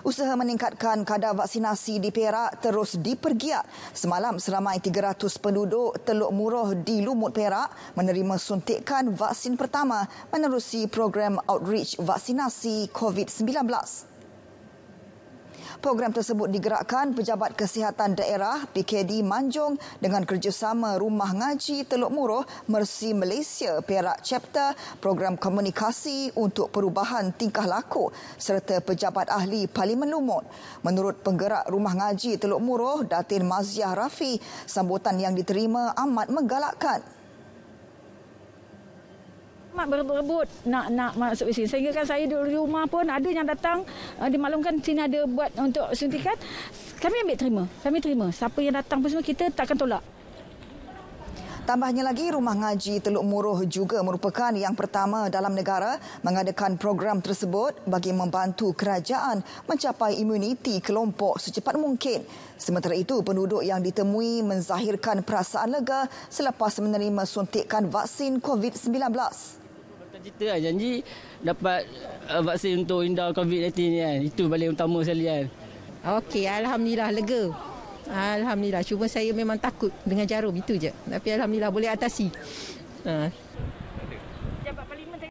Usaha meningkatkan kadar vaksinasi di Perak terus dipergiat. Semalam seramai 300 penduduk Teluk Muruh di Lumut Perak menerima suntikan vaksin pertama menerusi program outreach vaksinasi COVID-19. Program tersebut digerakkan Pejabat Kesihatan Daerah PKD Manjung dengan kerjasama Rumah Ngaji Teluk Muruh Mersi Malaysia Perak Chapter Program Komunikasi untuk Perubahan Tingkah Laku serta Pejabat Ahli Parlimen Lumut. Menurut penggerak Rumah Ngaji Teluk Muruh, Datin Maziah Rafi, sambutan yang diterima amat menggalakkan amat berebut nak nak masuk vaksin. Sehingga kan saya di rumah pun ada yang datang uh, dimaklumkan Cina ada buat untuk suntikan. Kami ambil terima. Kami terima. Siapa yang datang pun semua kita takkan tolak. Tambahnya lagi, Rumah Ngaji Teluk Muruh juga merupakan yang pertama dalam negara mengadakan program tersebut bagi membantu kerajaan mencapai imuniti kelompok secepat mungkin. Sementara itu, penduduk yang ditemui menzahirkan perasaan lega selepas menerima suntikan vaksin COVID-19 cita kan lah. janji dapat uh, vaksin untuk inda COVID-19 ni kan. Itu paling utama sekali kan. Okey, Alhamdulillah lega. Alhamdulillah. Cuma saya memang takut dengan jarum itu je. Tapi Alhamdulillah boleh atasi. Uh.